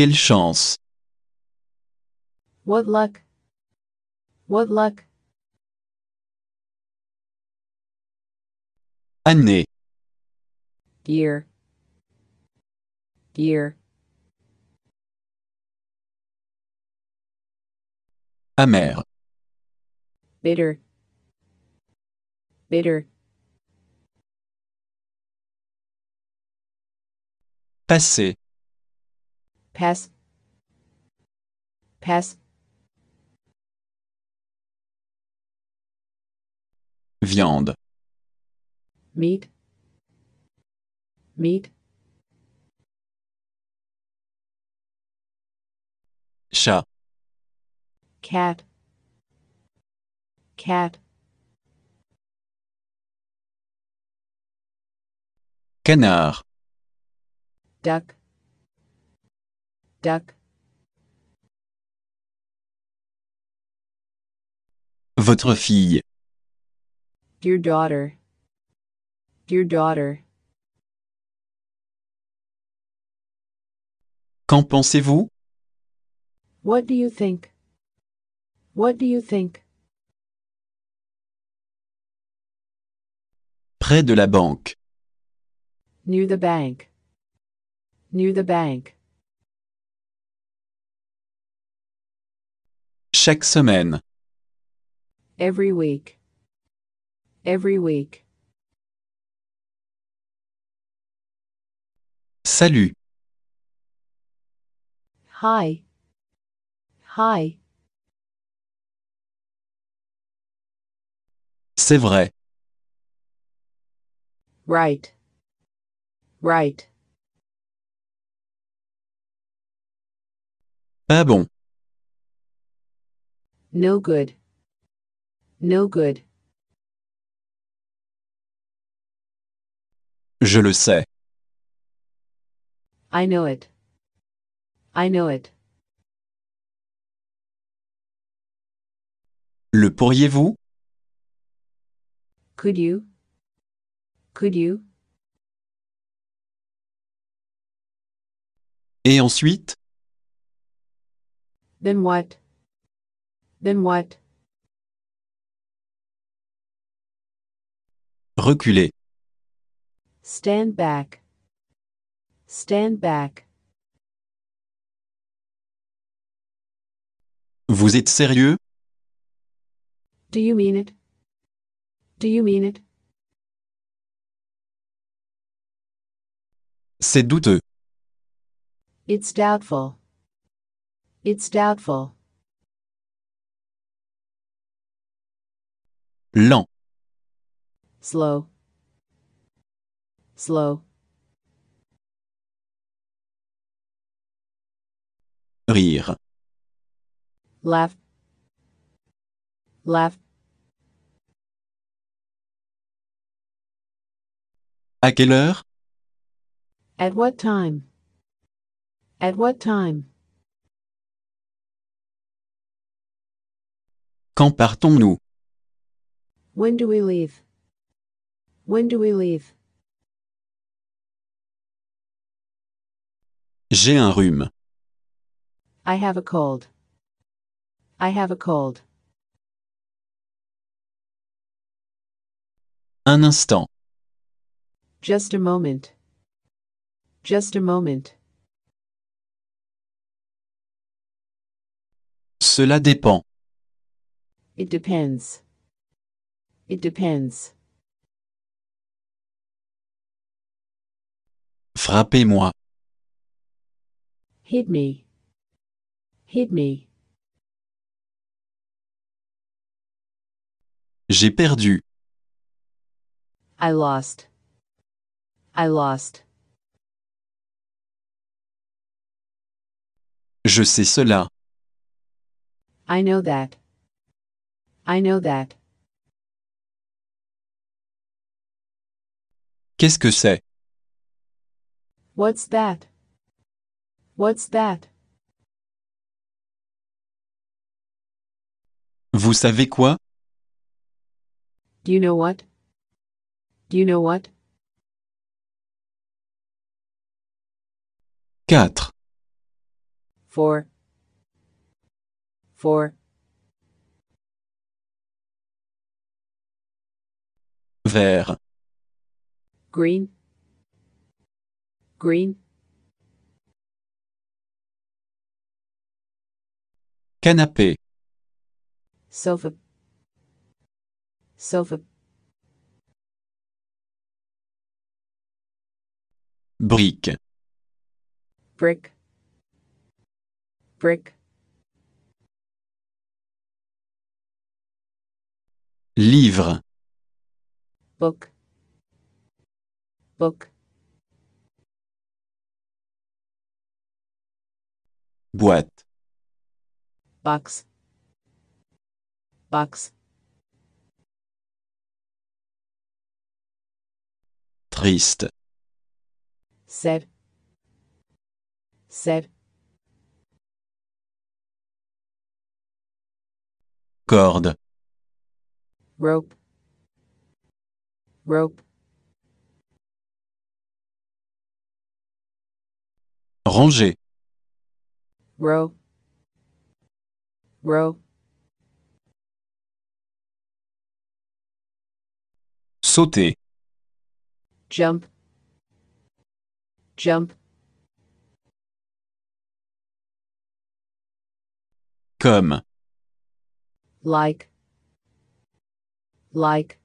Quelle chance. What luck. What luck. Année. Year. Year. Amère. Bitter. Bitter. Passé pass pass viande meat meat chat cat cat canard duck Duck. Votre fille. Dear daughter. Dear daughter. Qu'en pensez-vous? What do you think? What do you think? Près de la banque. Near the bank. Near the bank. Chaque semaine. Every week. Every week. Salut. Hi. Hi. C'est vrai. Right. Right. Pas bon. No good. No good. Je le sais. I know it. I know it. Le pourriez-vous Could you? Could you? Et ensuite Then what? Then what? Reculer. Stand back. Stand back. Vous êtes sérieux? Do you mean it? Do you mean it? C'est douteux. It's doubtful. It's doubtful. lent slow slow rire laugh laugh à quelle heure at what time at what time quand partons-nous When do we leave? When do we leave? J'ai un rhume. I have a cold. I have a cold. Un instant. Just a moment. Just a moment. Cela dépend. It depends. It depends. Frappez-moi. Hit me. Hit me. J'ai perdu. I lost. I lost. Je sais cela. I know that. I know that. Qu'est-ce que c'est? What's that? What's that? Vous savez quoi? Do you know what? Do you know what? 4 4 4 Vert green green canapé sofa sofa brique brick brick livre book book, boîte, box, box, triste, sad, sad, corde, rope, rope, Ranger. Row. Row. Sauter. Jump. Jump. Comme. Like. Like.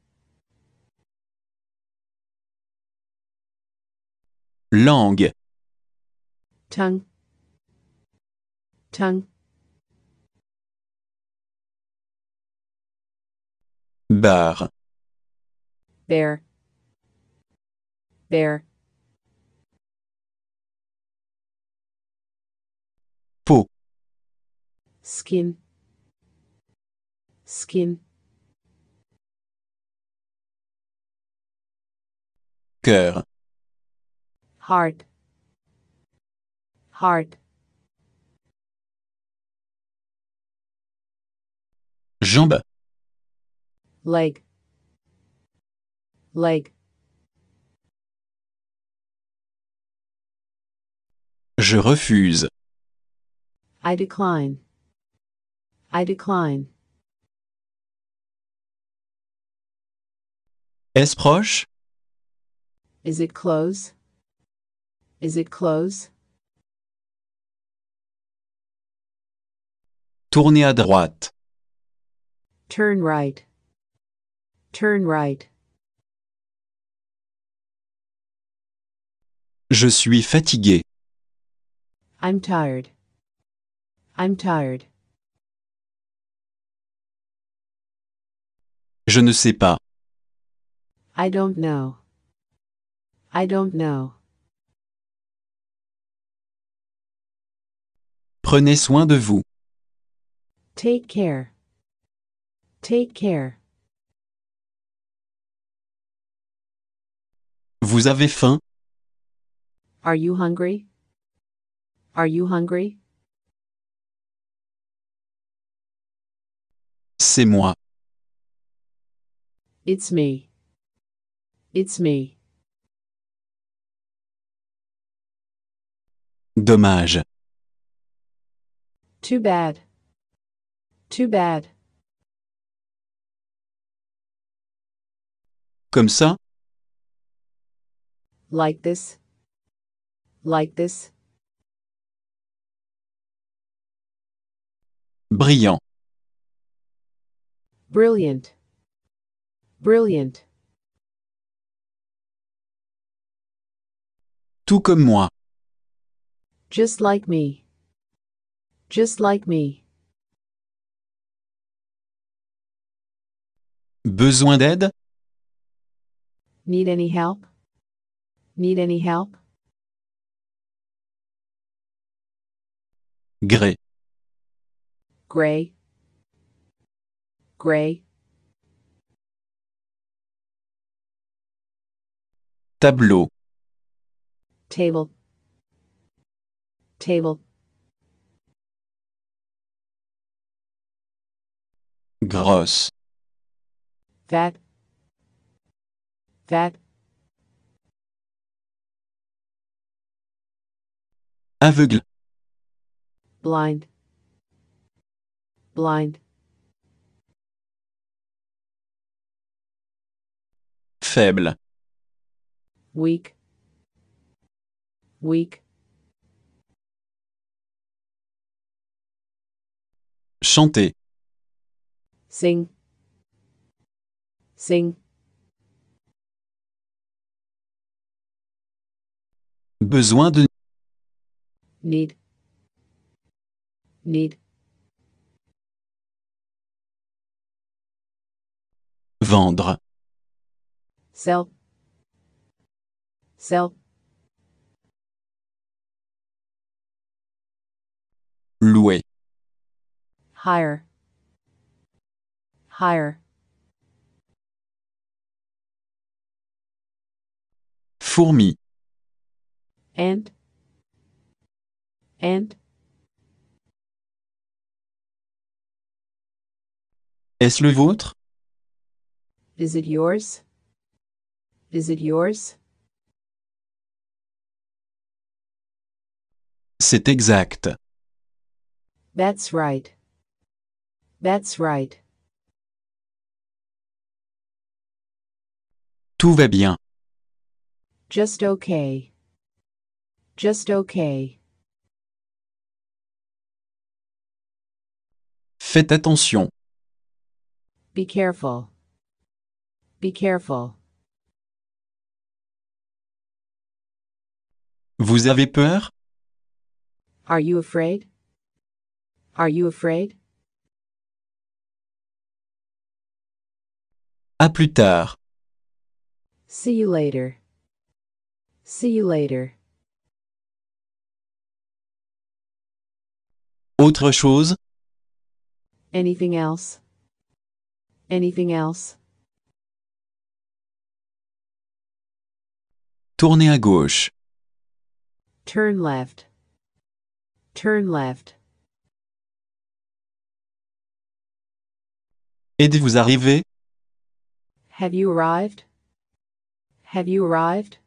Langue. tongue tongue bar bear bear peau skin skin cœur heart Heart. Jambe. Leg. Leg. Je refuse. I decline. I decline. Est-ce proche? Is it close? Is it close? Tournez à droite. Turn right. Turn right. Je suis fatigué. I'm tired. I'm tired. Je ne sais pas. I don't know. I don't know. Prenez soin de vous. Take care. Take care. Vous avez faim? Are you hungry? Are you hungry? C'est moi. It's me. It's me. Dommage. Too bad. Too bad. Comme ça. Like this. Like this. Brillant. Brilliant. Brilliant. Tout comme moi. Just like me. Just like me. Besoin d'aide? Need any help? Need any help? Gray. Gray. Gray. Tableau. Table. Table. Grosse that that aveugle blind blind faible weak weak chanter sing Besoin de. Need. Need. Vendre. Sell. Sell. Louer. Hire. Hire. Fourmi. And. Est-ce le vôtre? Is it yours? Is it yours? C'est exact. That's right. That's right. Tout va bien. Just okay. Just okay. Faites attention. Be careful. Be careful. Vous avez peur? Are you afraid? Are you afraid? À plus tard. See you later. See you later. Autre chose? Anything else? Anything else? Tournez à gauche. Turn left. Turn left. Êtes-vous arrivé? Have you arrived? Have you arrived?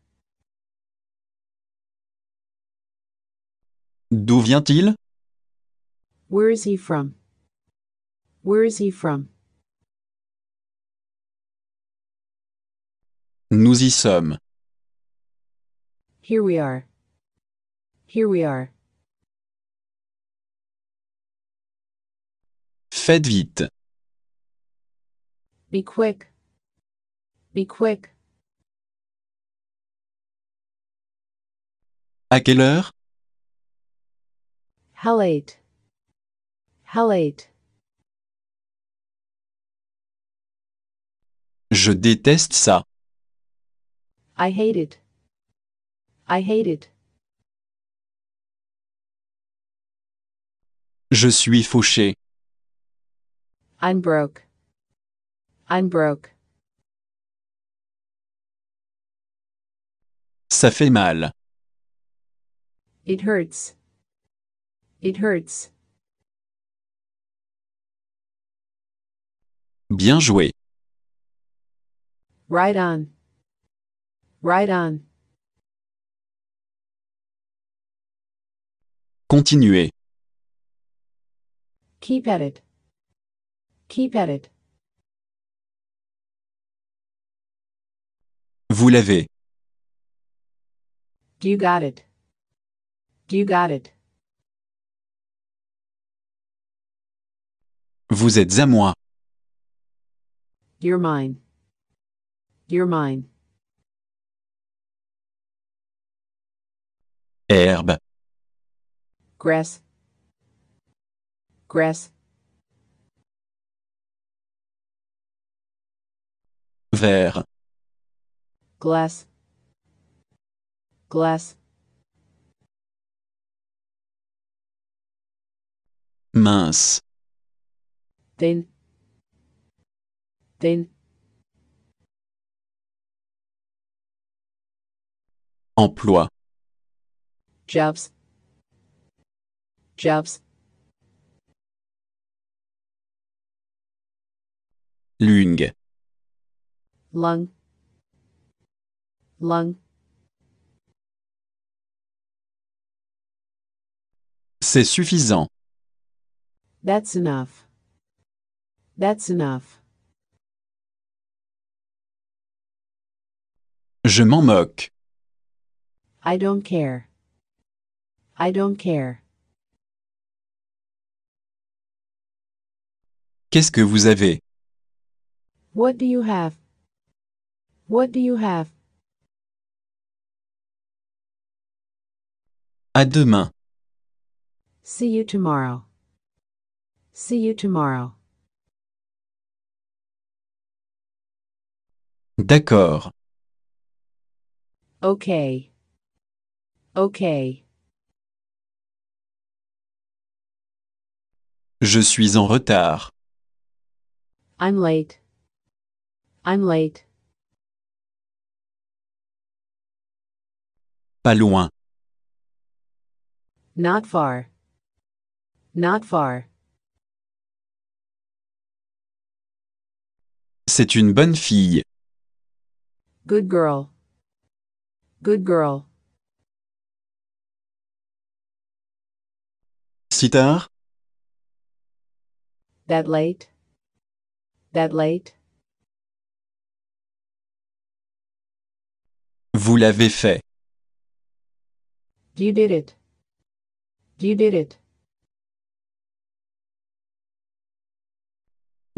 D'où vient-il Where is he from Where is he from Nous y sommes. Here we are. Here we are. Faites vite. Be quick. Be quick. À quelle heure halate halate Je déteste ça. I hate it. I hate it. Je suis fauché. I'm broke. I'm broke. Ça fait mal. It hurts. It hurts. Bien joué. Right on. Right on. Continuez. Keep at it. Keep at it. Vous l'avez. You got it. You got it. Vous êtes à moi. You're mine. You're mine. Herbe. Grass. Grass. Verre. Glass. Glass. Mince ten ten emploi jobs jobs lung lung lung c'est suffisant that's enough That's enough. Je m'en moque. I don't care. I don't care. Qu'est-ce que vous avez? What do you have? What do you have? À demain. See you tomorrow. See you tomorrow. D'accord. Ok. Ok. Je suis en retard. I'm late. I'm late. Pas loin. Not far. Not far. C'est une bonne fille. Good girl. Good girl. Si tard? That late? That late? Vous l'avez fait. You did it. You did it.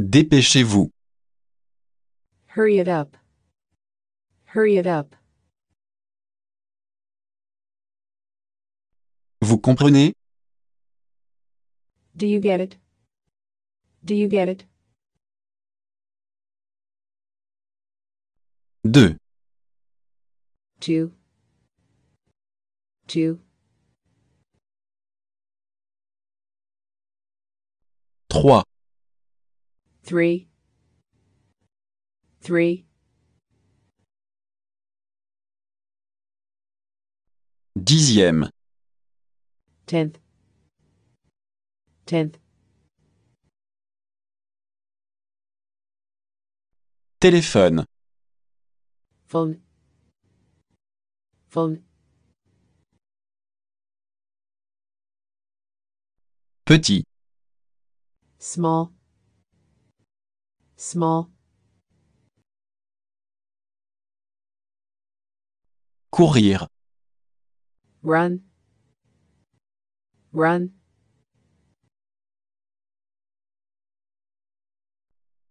Dépêchez-vous. Hurry it up. Hurry it up. Vous comprenez? Do you get it? Do you get it? 2 2 2 3 3 3 Dixième. Tenth. Tenth. Téléphone. Phone. Phone. Petit. Small. Small. Courir. run, run.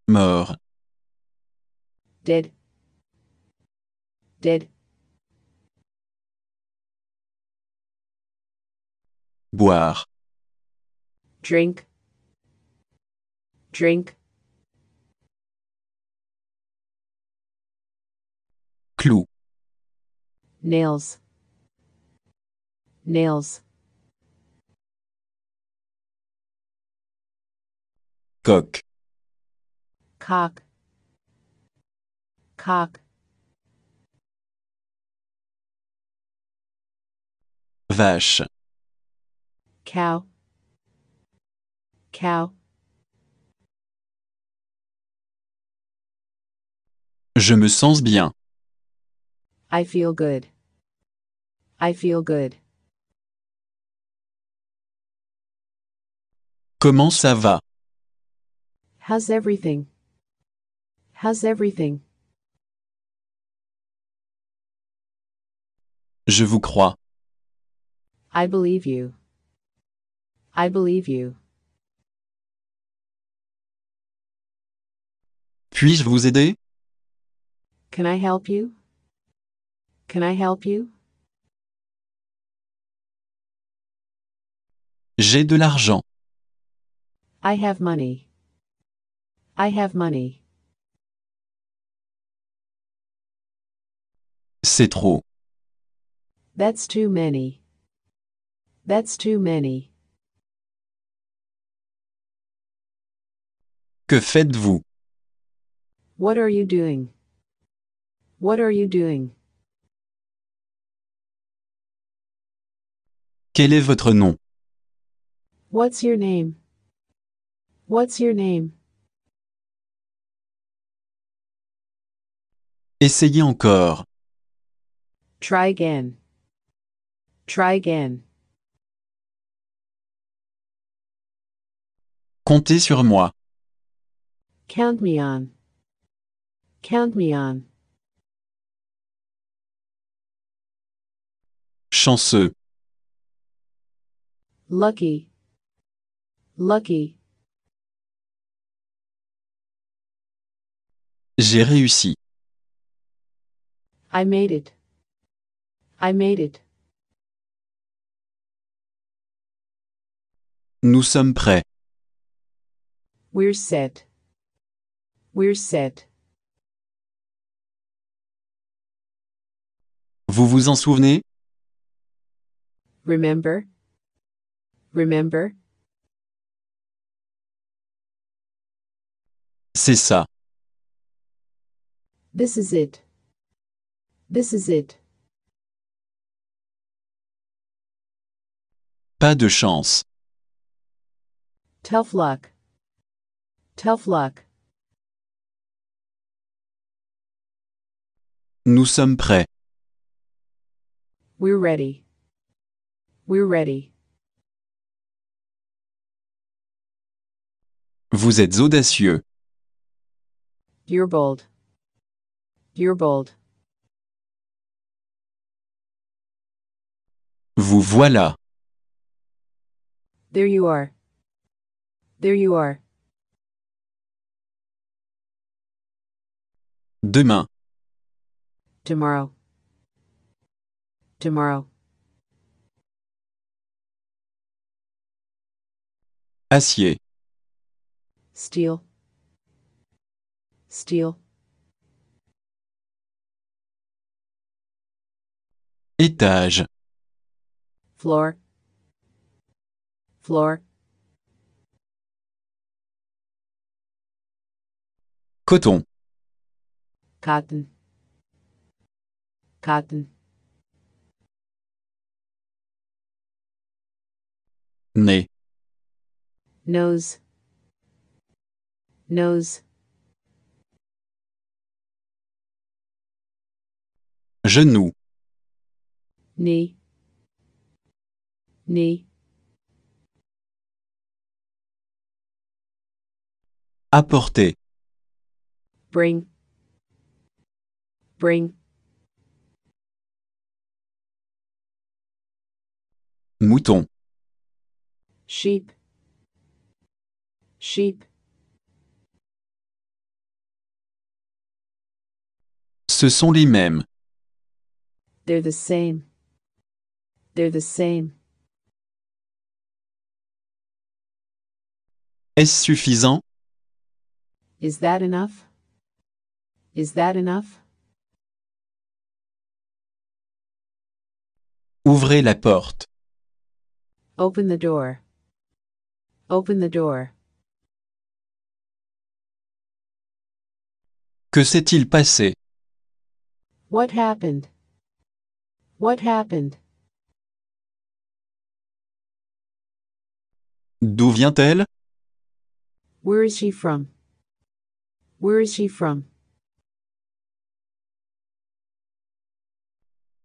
Mort. Dead. Dead. Boire. Drink. Drink. Clou. Nails nails Cock. cock cock vache cow cow Je me sens bien. I feel good. I feel good. Comment ça va? Has everything? Has everything? Je vous crois. I believe you. I believe you. Puis-je vous aider? Can I help you? Can I help you? J'ai de l'argent. I have money. I have money. C'est trop. That's too many. That's too many. Que faites-vous? What are you doing? What are you doing? Quel est votre nom? What's your name? What's your name? Essayez encore. Try again. Try again. Comptez sur moi. Count me on. Count me on. Chanceux. Lucky. Lucky. J'ai réussi. I made it. I made it. Nous sommes prêts. We're set. We're set. Vous vous en souvenez Remember. Remember. C'est ça. This is it. This is it. Pas de chance. Tough luck. Tough luck. Nous sommes prêts. We're ready. We're ready. Vous êtes audacieux. You're bold. You're bold. Vous voilà. There you are. There you are. Demain. Tomorrow. Tomorrow. Acier. Steel. Steel. Étage. Floor. Floor. Coton. Cotton. Cotton. Nez. Nose. Nose. Genou. Ni, ni. Apporter. Bring. Bring. Mouton. Sheep. Sheep. Ce sont les mêmes. They're the same. They're the same. Est-ce suffisant? Is that enough? Is that enough? Ouvrez la porte. Open the door. Open the door. Que s'est-il passé? What happened? What happened? D'où vient-elle? Where is she from? Where is she from?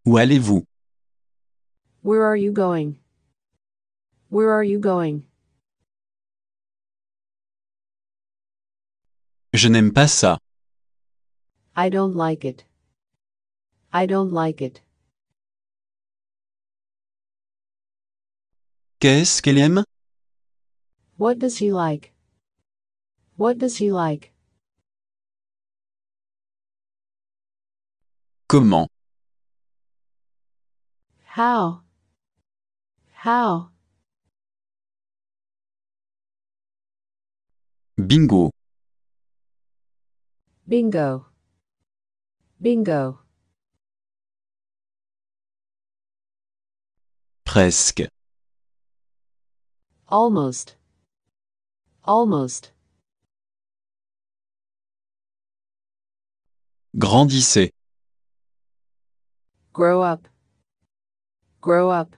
Où allez-vous? Where are you going? Where are you going? Je n'aime pas ça. I don't like it. I don't like it. Qu'est-ce qu'elle aime? What does he like? What does he like? Comment? How? How? Bingo. Bingo. Bingo. Presque. Almost. Almost. Grandissez. Grow up. Grow up.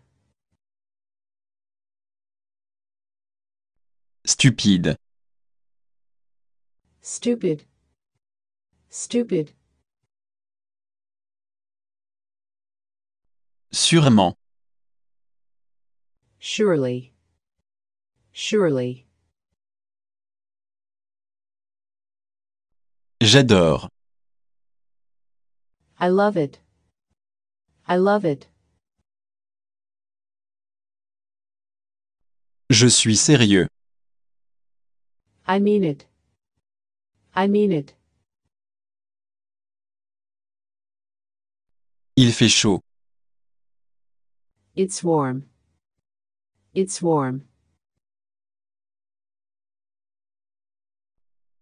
Stupide. Stupid. Stupid. Sûrement. Surely. Surely. J'adore. I love it. I love it. Je suis sérieux. I mean it. I mean it. Il fait chaud. It's warm. It's warm.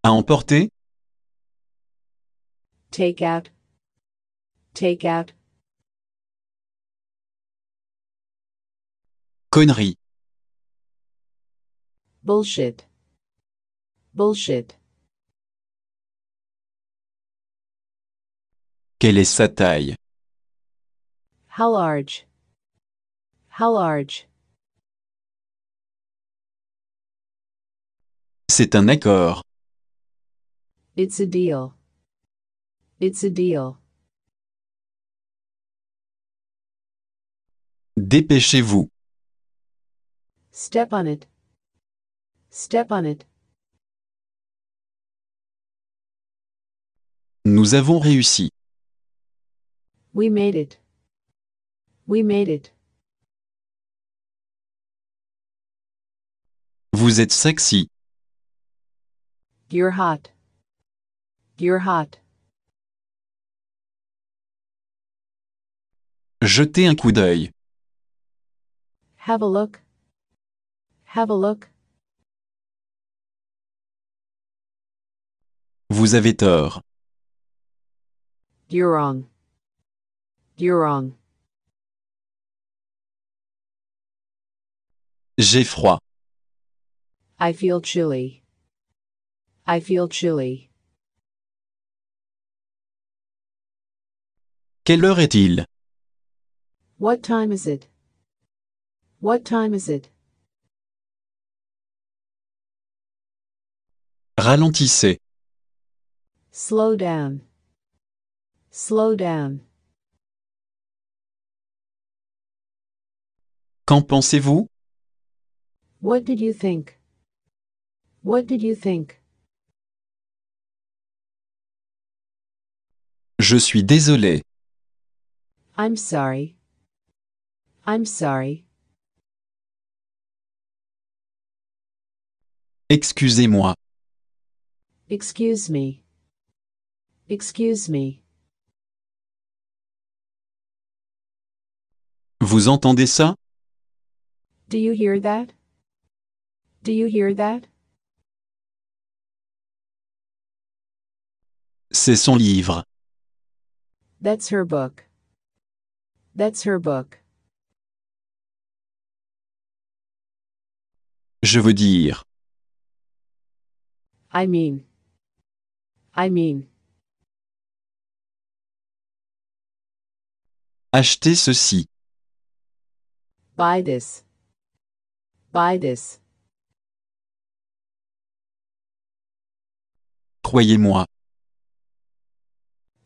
À emporter Take out. Take out. Connerie. Bullshit. Bullshit. Quelle est sa taille? How large? How large? C'est un accord. It's a deal. It's a deal. Dépêchez-vous. Step on it. Step on it. Nous avons réussi. We made it. We made it. Vous êtes sexy. You're hot. You're hot. Jetez un coup d'œil. Have a look. Have a look. Vous avez tort. You're wrong. You're wrong. J'ai froid. I feel chilly. I feel chilly. Quelle heure est-il What time is it? What time is it? Ralentissez. Slow down. Slow down. Qu'en pensez-vous? What did you think? What did you think? Je suis désolé. I'm sorry. I'm sorry. Excusez-moi. Excuse me. Excuse me. Vous entendez ça? Do you hear that? Do you hear that? C'est son livre. That's her book. That's her book. Je veux dire. I mean. I mean. Achetez ceci. Buy this. Buy this. Croyez-moi.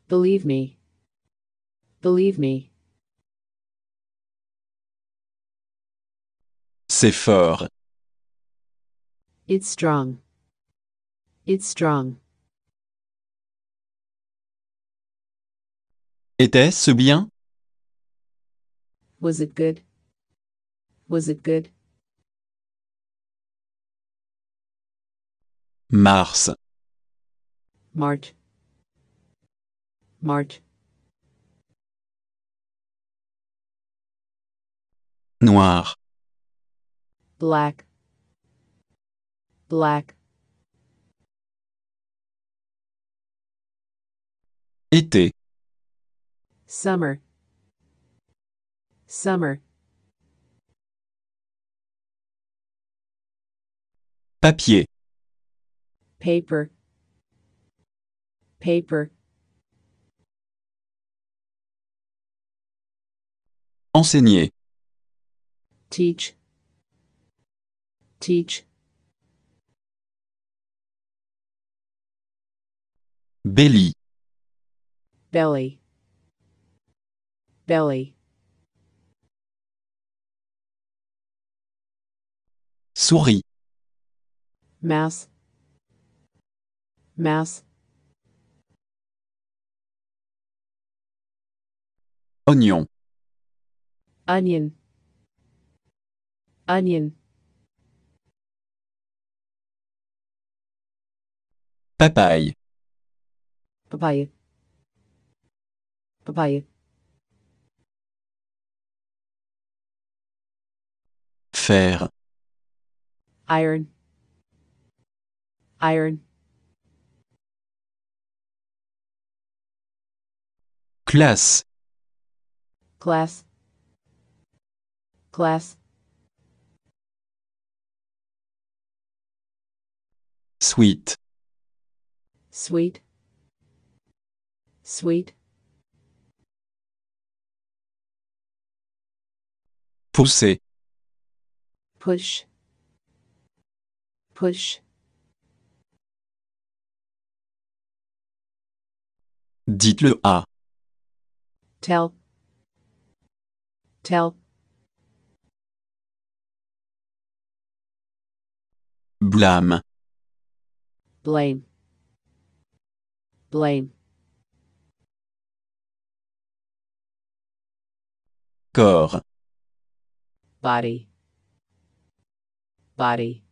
Believe me. Believe me. C'est fort. It's strong. It's strong. Était-ce bien? Was it good? Was it good? Mars. March. March. Noir. Black. black. Été. Summer. Summer. Papier. Paper. Paper. Enseigner. Teach. Teach. Belly. Belly. Belly. Souris. Mouse. Mouse. Oignon. Onion. Onion. Papaye. papaya papaya fer iron iron Class. class class sweet sweet Sweet. Pousser. Push. Push. Dites-le à. Tell. Tell. Blâme. Blame. Blame. corps body body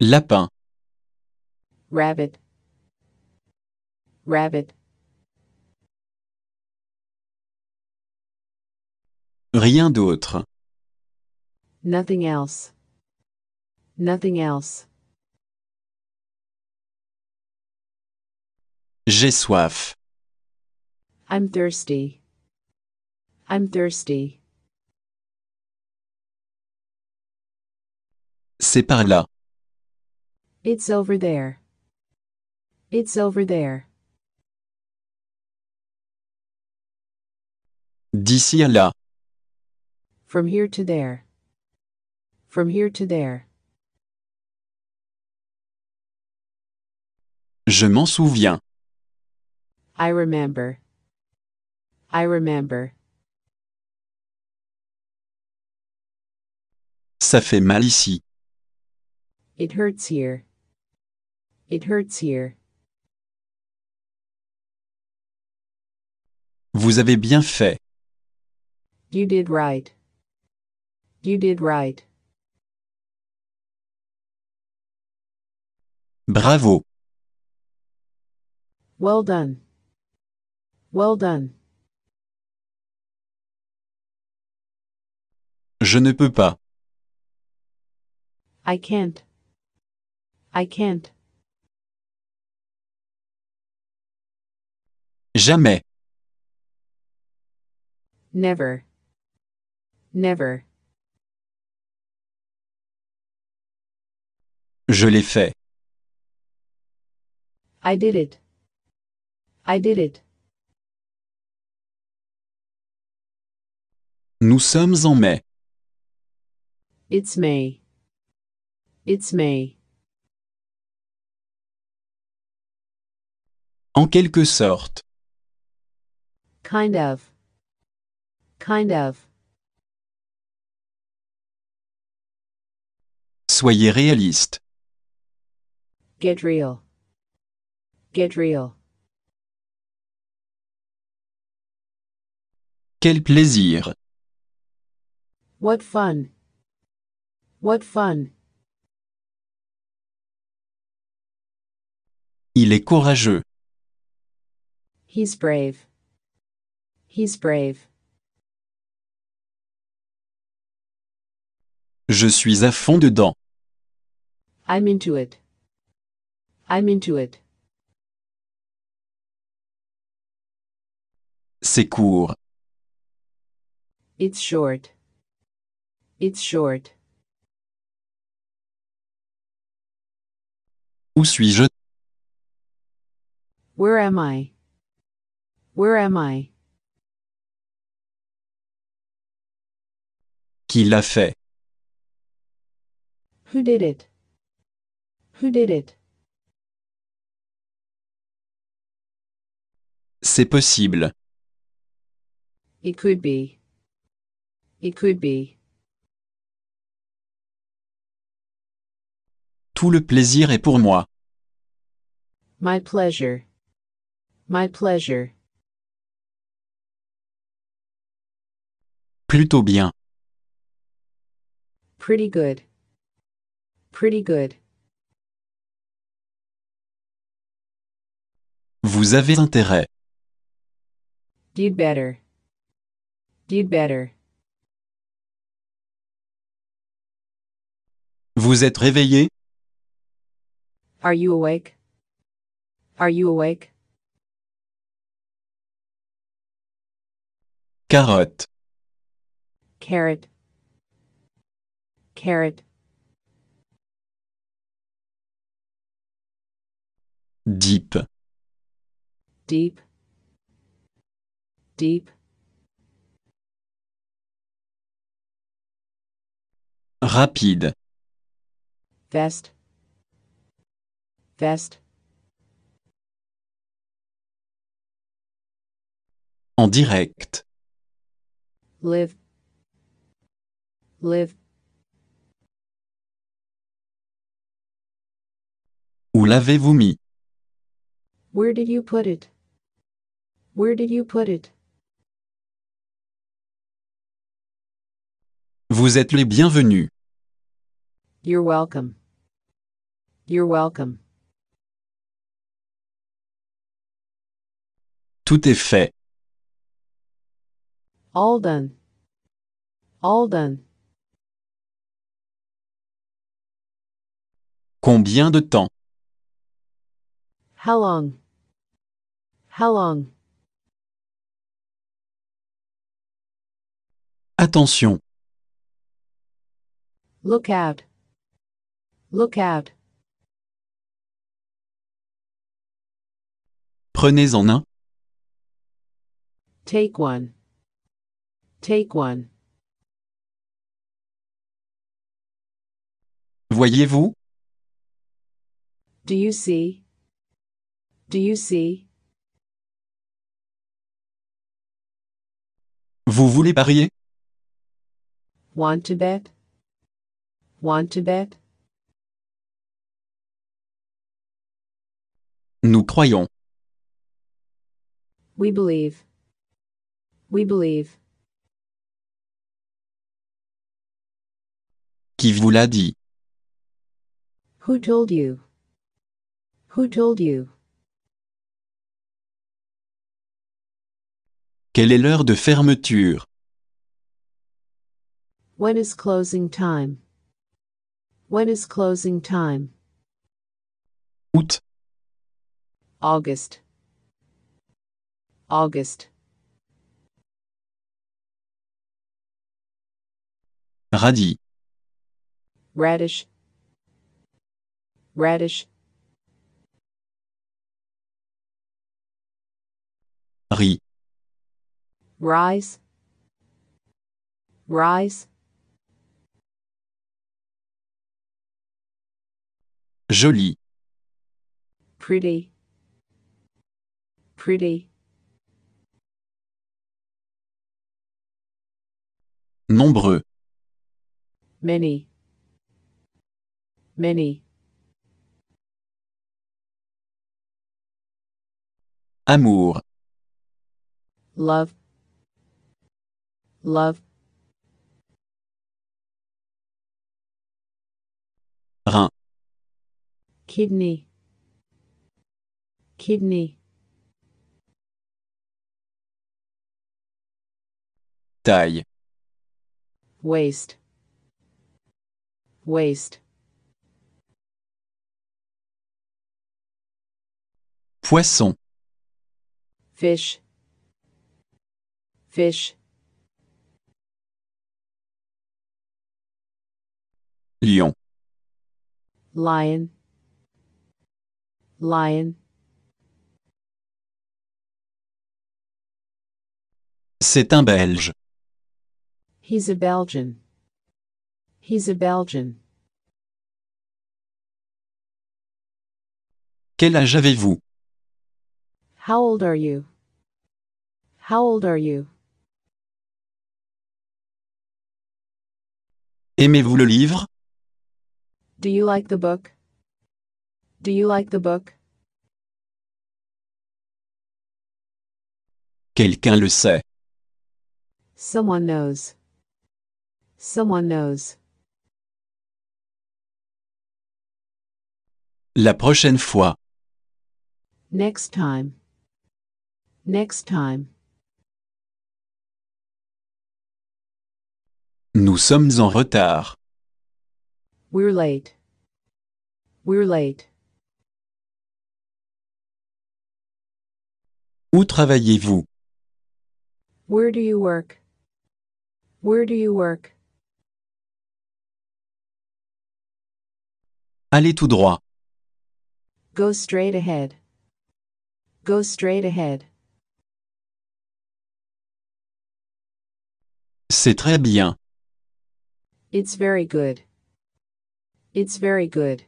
lapin rabbit rabbit rien d'autre nothing else nothing else j'ai soif I'm thirsty. I'm thirsty. C'est par là. It's over there. It's over there. D'ici à là. From here to there. From here to there. Je m'en souviens. I remember. I remember. Ça fait mal ici. It hurts here. It hurts here. Vous avez bien fait. You did right. You did right. Bravo. Well done. Well done. Je ne peux pas. I can't. I can't. Jamais. Never. Never. Je l'ai fait. I did it. I did it. Nous sommes en mai. It's me. It's me. En quelque sorte. Kind of. Kind of. Soyez réaliste. Get real. Get real. Quel plaisir. What fun. What fun! Il est courageux. He's brave. He's brave. Je suis à fond dedans. I'm into it. I'm into it. C'est court. It's short. It's short. Où suis-je? Where am I? Where am I? Qui l'a fait? Who did it? Who did it? C'est possible. It could be. It could be. Tout le plaisir est pour moi. My pleasure. My pleasure. Plutôt bien. Pretty good. Pretty good. Vous avez intérêt. You'd better. You'd better. Vous êtes réveillé? Are you awake? Are you awake? Carotte. Carrot. Carrot. Deep. Deep. Deep. Rapide. Vest. Vest. En direct. Live. Live. Où l'avez-vous mis? Where did you put it? Where did you put it? Vous êtes les bienvenus. You're welcome. You're welcome. Tout est fait. Alden. done. Combien de temps How long? How long? Attention. Look out. Look out. Prenez en un. Take one. Take one. Voyez-vous? Do you see? Do you see? Vous voulez parier? Want to bet? Want to bet? Nous croyons. We believe. We believe. Qui vous l'a dit? Who told you? Who told you? Quelle est l'heure de fermeture? When is closing time? When is closing time? Août. August. August. Radis radish radish riz rise rise joli pretty pretty nombreux many many. Amour. Love. Love. Rein. Kidney. Kidney. Taille. Waste. Waste. Poisson. Fish. Fish. Lion. Lion. Lion. C'est un Belge. He's a Belgian. He's a Belgian. Quel âge avez-vous How old are you? How old are you? Aimez-vous le livre? Do you like the book? Do you like the book? Quelqu'un le sait. Someone knows. Someone knows. La prochaine fois. Next time next time. Nous sommes en retard. We're late. We're late. Où travaillez-vous? Where do you work? Where do you work? Allez tout droit. Go straight ahead. Go straight ahead. C'est très bien. It's very good. It's very good.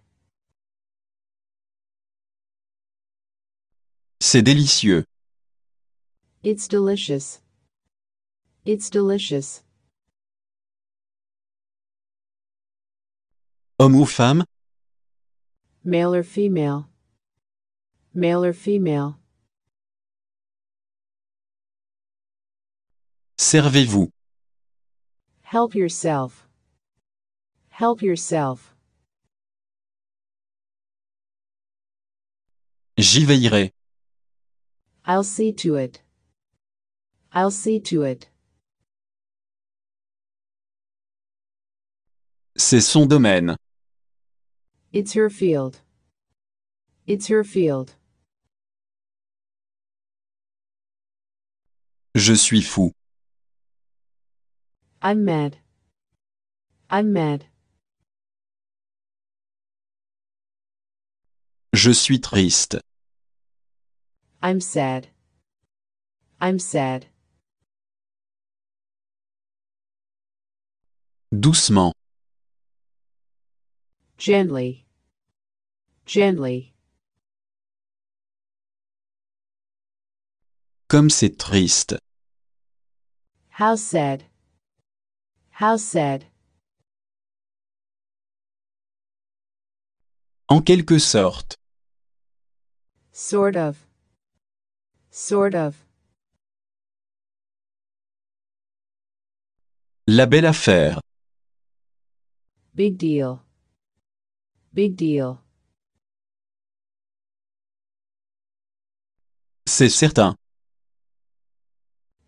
C'est délicieux. It's delicious. It's delicious. Homme ou femme Male or female. Male or female. Servez-vous. Help yourself. Help yourself. J'y veillerai. I'll see to it. I'll see to it. C'est son domaine. It's her field. It's her field. Je suis fou. I'm mad. I'm mad. Je suis triste. I'm sad. I'm sad. Doucement. Gently. Gently. Comme c'est triste. How sad. House said. En quelque sorte. Sort of. Sort of. La belle affaire. Big deal. Big deal. C'est certain.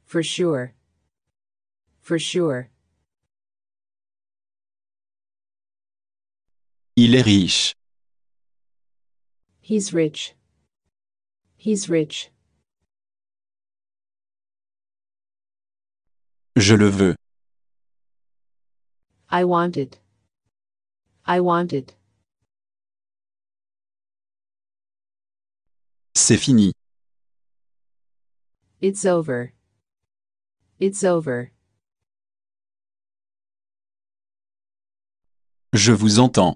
For sure. For sure. Il est riche. He's rich. He's rich. Je le veux. I want it. I want it. C'est fini. It's over. It's over. Je vous entends.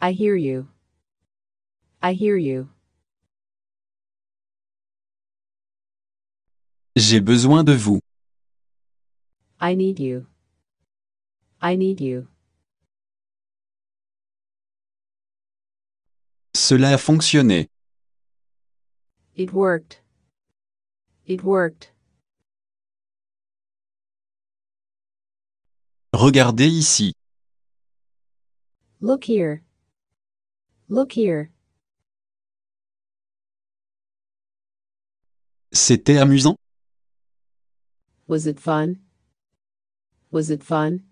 I hear you. I hear you. J'ai besoin de vous. I need you. I need you. Cela a fonctionné. It worked. It worked. Regardez ici. Look here. Look here. C'était amusant. Was it fun? Was it fun?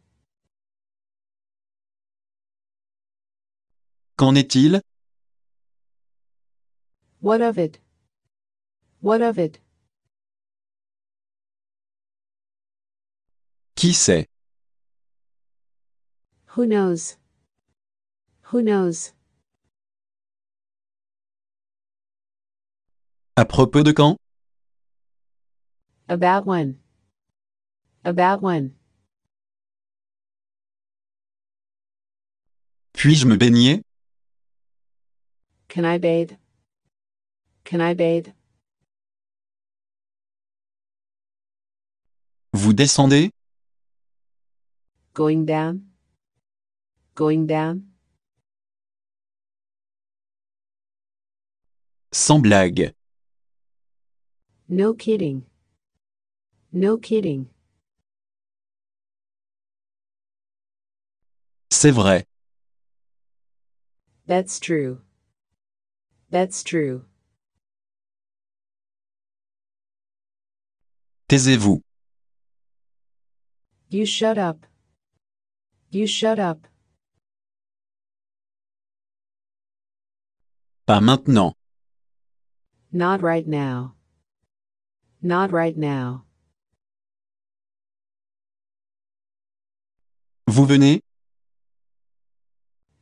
Qu'en est-il? What of it? What of it? Qui sait? Who knows? Who knows? À propos de quand? About when. About when. Puis-je me baigner? Can I bathe? Can I bathe? Vous descendez? Going down. Going down. Sans blague, No kidding. No kidding. C'est vrai. That's true. That's true. Taisez-vous. You shut up. You shut up. Pas maintenant. Not right now. Not right now. Vous venez?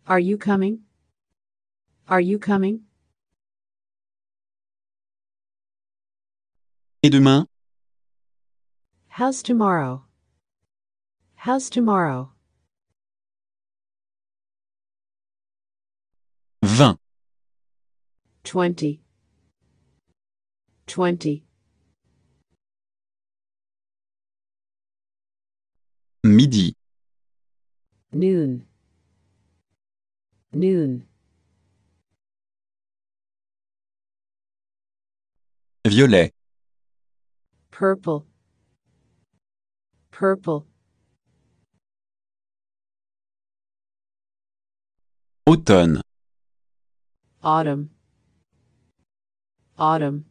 Are you coming? Are you coming? Et demain? How's tomorrow? How's tomorrow? 20 20 20 midi. Noon. Noon. Violet. Purple. Purple. Automne. Autumn. Autumn.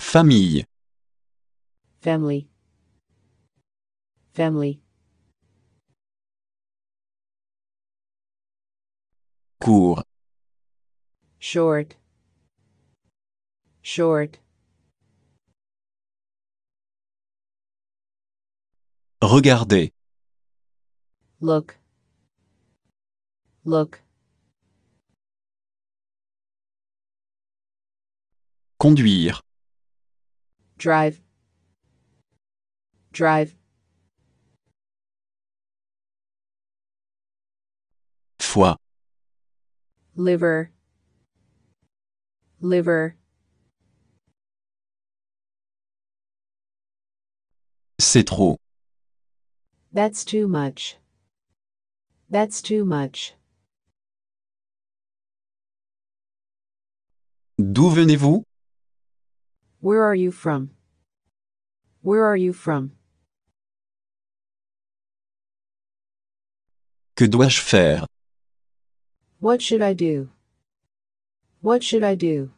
Famille family family court short short Regardez. Look. Look. Conduire. Drive. drive foie liver liver c'est trop that's too much that's too much D'où venez-vous? Where are you from? Where are you from? Que dois-je faire? What should I do? What should I do?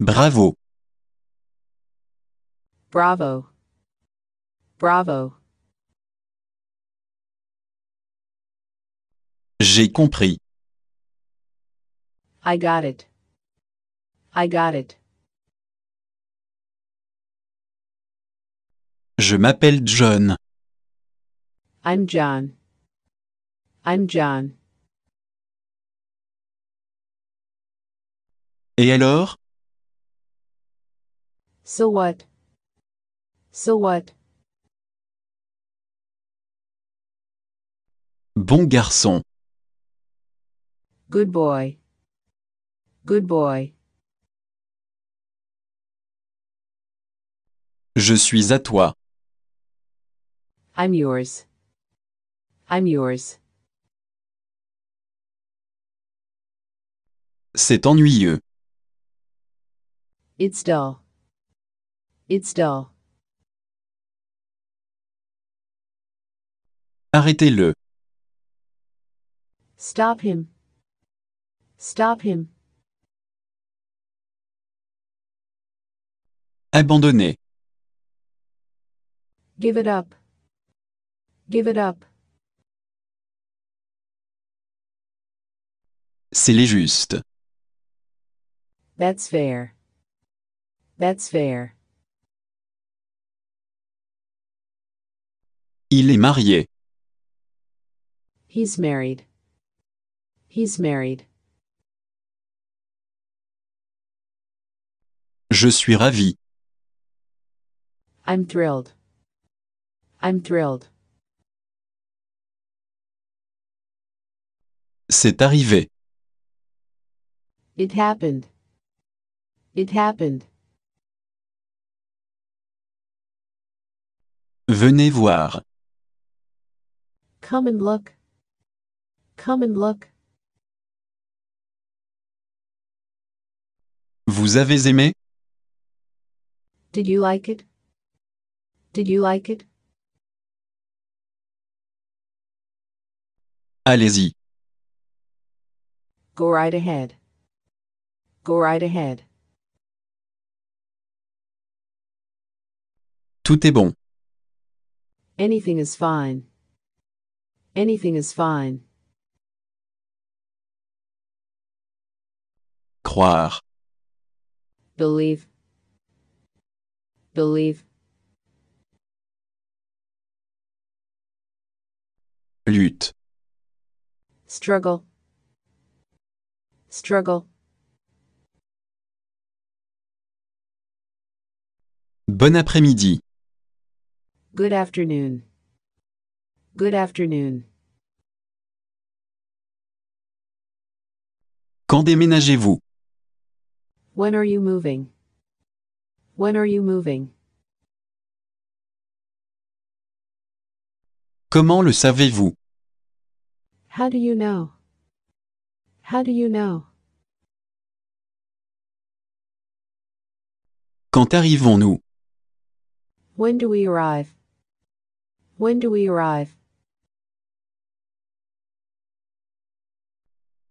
Bravo. Bravo. Bravo. J'ai compris. I got it. I got it. Je m'appelle John. I'm John. I'm John. Et alors So what So what Bon garçon. Good boy. Good boy. Je suis à toi. I'm yours. I'm yours. C'est ennuyeux. It's dull. It's dull. Arrêtez-le. Stop him. Stop him. Abandonnez. Give it up. Give it up. C'est les justes. That's fair. That's fair. Il est marié. He's married. He's married. Je suis ravi. I'm thrilled. I'm thrilled. C'est arrivé. It happened. It happened. Venez voir. Come and look. Come and look. Vous avez aimé Did you like it? Did you like it? Allez-y. Go right ahead. Go right ahead. Tout est bon. Anything is fine. Anything is fine. Croire. Believe. Believe. Lutte. Struggle. struggle. Bon après-midi. Good afternoon. Good afternoon. Quand déménagez-vous When are you moving? When are you moving? Comment le savez-vous How do you know? How do you know? Quand arrivons-nous? When do we arrive? When do we arrive?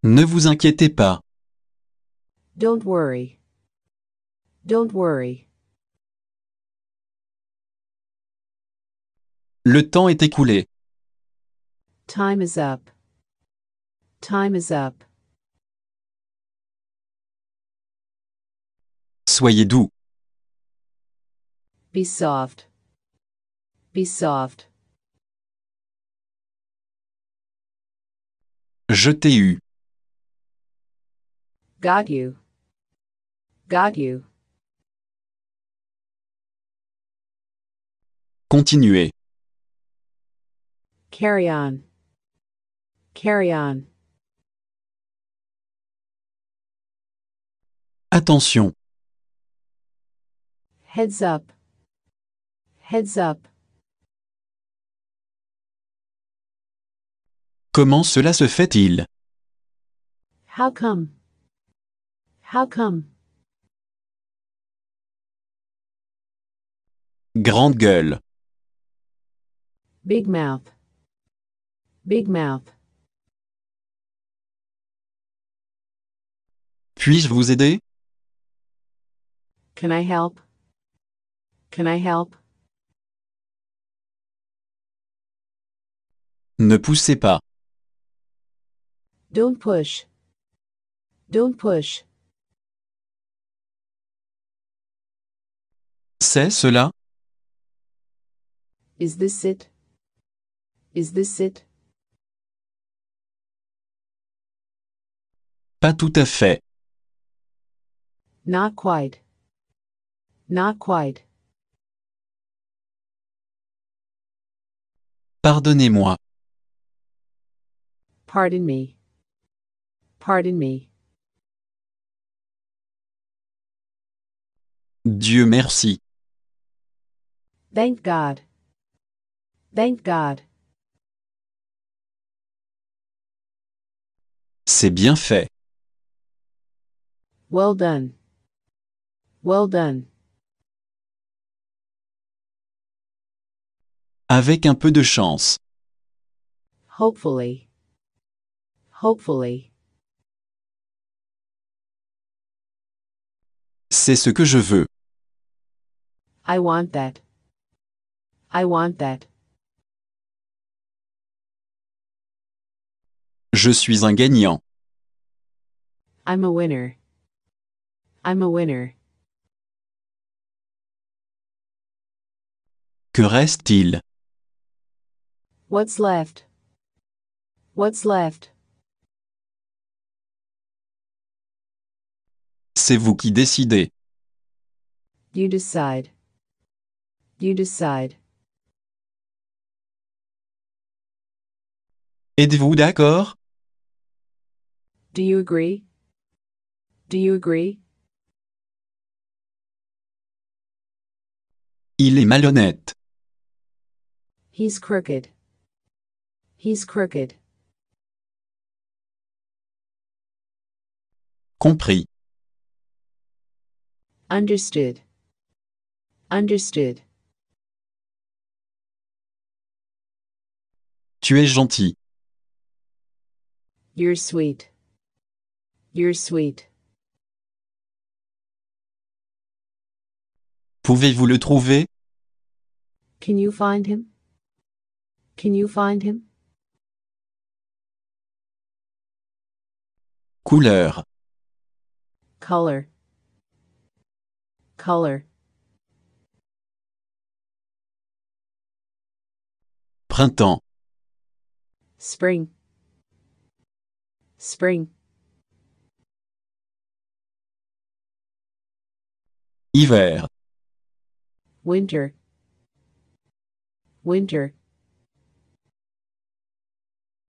Ne vous inquiétez pas. Don't worry. Don't worry. Le temps est écoulé. Time is up. Time is up. Soyez doux. Be soft. Be soft. Je t'ai eu. you. Got you. Continuez. Carry on. Carry on. Attention. Heads up. Heads up. Comment cela se fait-il How come? How come? Grande gueule. Big mouth. Big mouth. Puis-je vous aider Can I help? can I help? Ne poussez pas. Don't push. Don't push. C'est cela? Is this it? Is this it? Pas tout à fait. Not quite. Not quite. Pardonnez-moi. Pardon me. Pardon me. Dieu merci. Thank God. Thank God. C'est bien fait. Well done. Well done. Avec un peu de chance. Hopefully. Hopefully. C'est ce que je veux. I want that. I want that. Je suis un gagnant. I'm a winner. I'm a winner. Que reste-t-il What's left? What's left? C'est vous qui décidez. You decide. You decide. Êtes-vous d'accord? Do you agree? Do you agree? Il est malhonnête. He's crooked. He's crooked. Compris. Understood. Understood. Tu es gentil. You're sweet. You're sweet. Pouvez-vous le trouver? Can you find him? Can you find him? Couleur color color printemps spring spring hiver winter winter